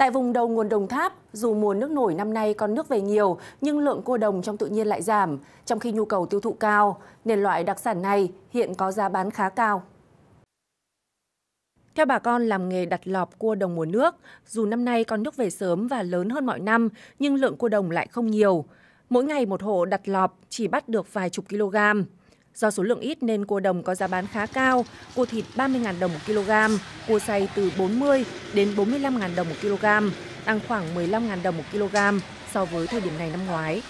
Tại vùng đầu nguồn Đồng Tháp, dù mùa nước nổi năm nay còn nước về nhiều, nhưng lượng cua đồng trong tự nhiên lại giảm, trong khi nhu cầu tiêu thụ cao, nên loại đặc sản này hiện có giá bán khá cao. Theo bà con làm nghề đặt lọp cua đồng mùa nước, dù năm nay con nước về sớm và lớn hơn mọi năm, nhưng lượng cua đồng lại không nhiều. Mỗi ngày một hộ đặt lọp chỉ bắt được vài chục kg. Do số lượng ít nên cua đồng có giá bán khá cao, cua thịt 30.000 đồng một kg, cua xay từ 40 đến 45.000 đồng một kg, tăng khoảng 15.000 đồng một kg so với thời điểm này năm ngoái.